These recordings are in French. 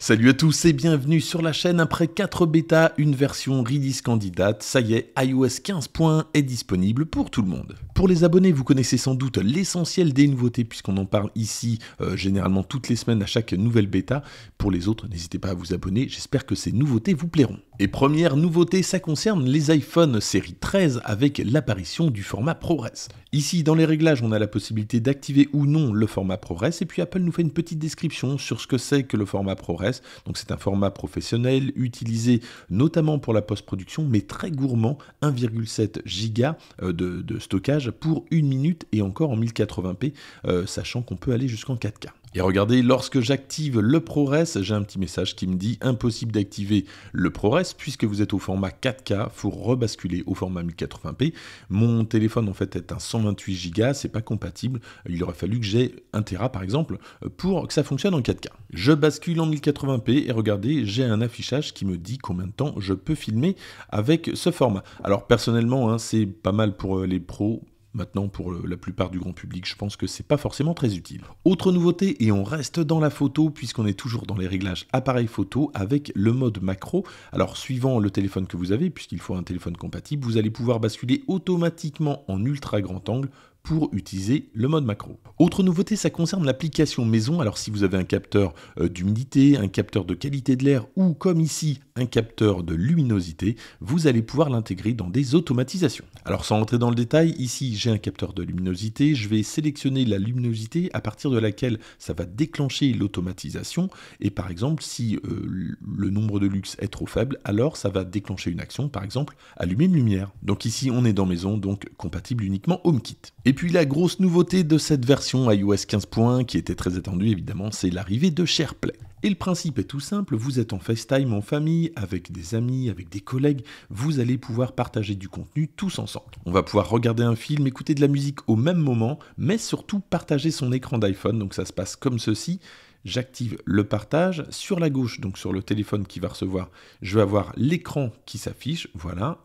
Salut à tous et bienvenue sur la chaîne. Après 4 bêtas, une version Redis candidate. Ça y est, iOS 15.1 est disponible pour tout le monde. Pour les abonnés, vous connaissez sans doute l'essentiel des nouveautés puisqu'on en parle ici euh, généralement toutes les semaines à chaque nouvelle bêta. Pour les autres, n'hésitez pas à vous abonner. J'espère que ces nouveautés vous plairont. Et première nouveauté, ça concerne les iPhone série 13 avec l'apparition du format ProRes. Ici, dans les réglages, on a la possibilité d'activer ou non le format ProRes et puis Apple nous fait une petite description sur ce que c'est que le format Progress. Donc c'est un format professionnel utilisé notamment pour la post-production, mais très gourmand, 1,7 giga euh, de, stockage pour une minute et encore en 1080p, euh, sachant qu'on peut aller jusqu'en 4K. Et regardez, lorsque j'active le ProRes, j'ai un petit message qui me dit impossible d'activer le ProRes puisque vous êtes au format 4K, faut rebasculer au format 1080p. Mon téléphone en fait est un 128 Go, c'est pas compatible. Il aurait fallu que j'ai 1 Tera par exemple pour que ça fonctionne en 4K. Je bascule en 1080p et regardez, j'ai un affichage qui me dit combien de temps je peux filmer avec ce format. Alors personnellement, hein, c'est pas mal pour euh, les pros, Maintenant, pour la plupart du grand public, je pense que c'est pas forcément très utile. Autre nouveauté, et on reste dans la photo, puisqu'on est toujours dans les réglages appareil photo avec le mode macro. Alors, suivant le téléphone que vous avez, puisqu'il faut un téléphone compatible, vous allez pouvoir basculer automatiquement en ultra grand angle pour utiliser le mode macro. Autre nouveauté, ça concerne l'application maison. Alors si vous avez un capteur euh, d'humidité, un capteur de qualité de l'air ou comme ici un capteur de luminosité, vous allez pouvoir l'intégrer dans des automatisations. Alors sans rentrer dans le détail, ici j'ai un capteur de luminosité, je vais sélectionner la luminosité à partir de laquelle ça va déclencher l'automatisation et par exemple si euh, le nombre de luxe est trop faible, alors ça va déclencher une action, par exemple allumer une lumière. Donc ici on est dans maison, donc compatible uniquement HomeKit. Et puis la grosse nouveauté de cette version iOS 15.1 qui était très attendue évidemment, c'est l'arrivée de SharePlay. Et le principe est tout simple, vous êtes en FaceTime en famille, avec des amis, avec des collègues, vous allez pouvoir partager du contenu tous ensemble. On va pouvoir regarder un film, écouter de la musique au même moment, mais surtout partager son écran d'iPhone, donc ça se passe comme ceci. J'active le partage sur la gauche, donc sur le téléphone qui va recevoir, je vais avoir l'écran qui s'affiche, voilà,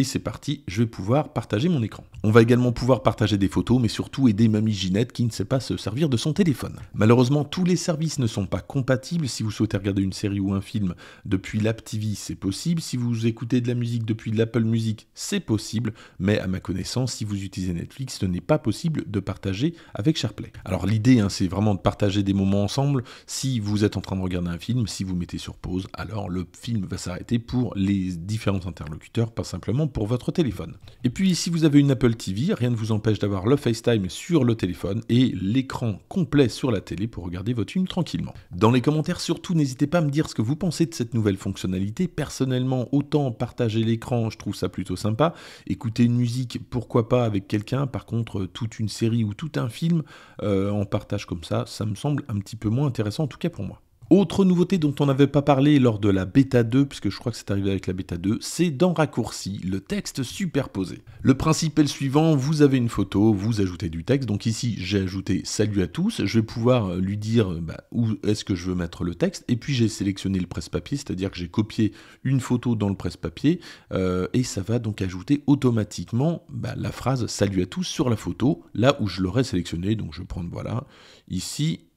et c'est parti, je vais pouvoir partager mon écran. On va également pouvoir partager des photos, mais surtout aider Mamie Ginette qui ne sait pas se servir de son téléphone. Malheureusement, tous les services ne sont pas compatibles. Si vous souhaitez regarder une série ou un film depuis l'App TV, c'est possible. Si vous écoutez de la musique depuis l'Apple Music, c'est possible. Mais à ma connaissance, si vous utilisez Netflix, ce n'est pas possible de partager avec SharePlay. Alors l'idée, hein, c'est vraiment de partager des moments ensemble. Si vous êtes en train de regarder un film, si vous mettez sur pause, alors le film va s'arrêter pour les différents interlocuteurs, pas simplement pour votre téléphone. Et puis si vous avez une Apple TV, rien ne vous empêche d'avoir le FaceTime sur le téléphone et l'écran complet sur la télé pour regarder votre film tranquillement. Dans les commentaires surtout, n'hésitez pas à me dire ce que vous pensez de cette nouvelle fonctionnalité. Personnellement, autant partager l'écran, je trouve ça plutôt sympa. Écouter une musique, pourquoi pas avec quelqu'un. Par contre, toute une série ou tout un film euh, en partage comme ça, ça me semble un petit peu moins intéressant, en tout cas pour moi. Autre nouveauté dont on n'avait pas parlé lors de la bêta 2, puisque je crois que c'est arrivé avec la bêta 2, c'est dans raccourci, le texte superposé. Le principe est le suivant, vous avez une photo, vous ajoutez du texte, donc ici j'ai ajouté salut à tous, je vais pouvoir lui dire bah, où est-ce que je veux mettre le texte, et puis j'ai sélectionné le presse-papier, c'est-à-dire que j'ai copié une photo dans le presse-papier, euh, et ça va donc ajouter automatiquement bah, la phrase salut à tous sur la photo, là où je l'aurais sélectionné, donc je vais prendre voilà, ici,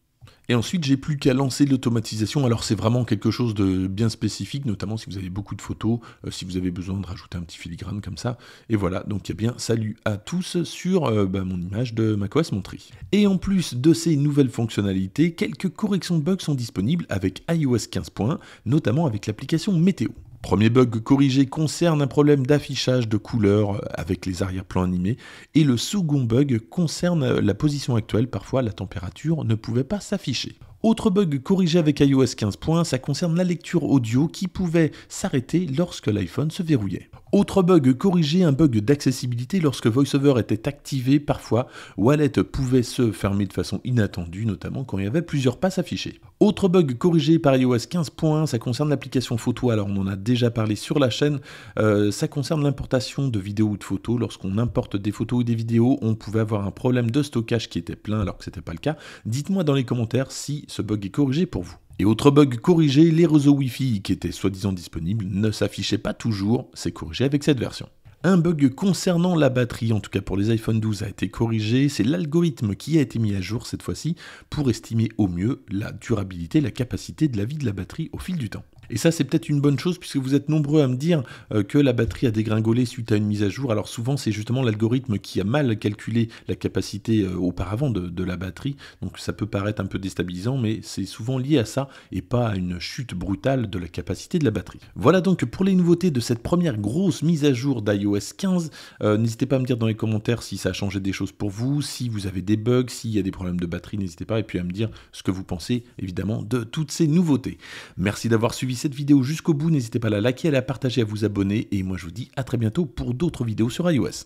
et ensuite, j'ai plus qu'à lancer l'automatisation. Alors, c'est vraiment quelque chose de bien spécifique, notamment si vous avez beaucoup de photos, euh, si vous avez besoin de rajouter un petit filigrane comme ça. Et voilà, donc il y a bien salut à tous sur euh, bah, mon image de macOS Montry. Et en plus de ces nouvelles fonctionnalités, quelques corrections de bugs sont disponibles avec iOS 15.1, notamment avec l'application Météo. Premier bug corrigé concerne un problème d'affichage de couleurs avec les arrière-plans animés, et le second bug concerne la position actuelle, parfois la température ne pouvait pas s'afficher. Autre bug corrigé avec iOS 15.1, ça concerne la lecture audio qui pouvait s'arrêter lorsque l'iPhone se verrouillait. Autre bug, corrigé, un bug d'accessibilité lorsque VoiceOver était activé, parfois Wallet pouvait se fermer de façon inattendue, notamment quand il y avait plusieurs passes affichées. Autre bug corrigé par iOS 15.1, ça concerne l'application photo, alors on en a déjà parlé sur la chaîne, euh, ça concerne l'importation de vidéos ou de photos, lorsqu'on importe des photos ou des vidéos, on pouvait avoir un problème de stockage qui était plein alors que ce n'était pas le cas. Dites-moi dans les commentaires si ce bug est corrigé pour vous. Et autre bug corrigé, les réseaux Wi-Fi qui étaient soi-disant disponibles ne s'affichaient pas toujours, c'est corrigé avec cette version. Un bug concernant la batterie, en tout cas pour les iPhone 12, a été corrigé. C'est l'algorithme qui a été mis à jour cette fois-ci pour estimer au mieux la durabilité, la capacité de la vie de la batterie au fil du temps. Et ça, c'est peut-être une bonne chose puisque vous êtes nombreux à me dire euh, que la batterie a dégringolé suite à une mise à jour. Alors souvent, c'est justement l'algorithme qui a mal calculé la capacité euh, auparavant de, la batterie. Donc ça peut paraître un peu déstabilisant, mais c'est souvent lié à ça et pas à une chute brutale de la capacité de la batterie. Voilà donc pour les nouveautés de cette première grosse mise à jour d'iOS 15. Euh, n'hésitez pas à me dire dans les commentaires si ça a changé des choses pour vous, si vous avez des bugs, s'il y a des problèmes de batterie, n'hésitez pas et puis à me dire ce que vous pensez évidemment de toutes ces nouveautés. Merci d'avoir suivi cette vidéo jusqu'au bout, n'hésitez pas à la liker, à la partager, à vous abonner. Et moi, je vous dis à très bientôt pour d'autres vidéos sur iOS.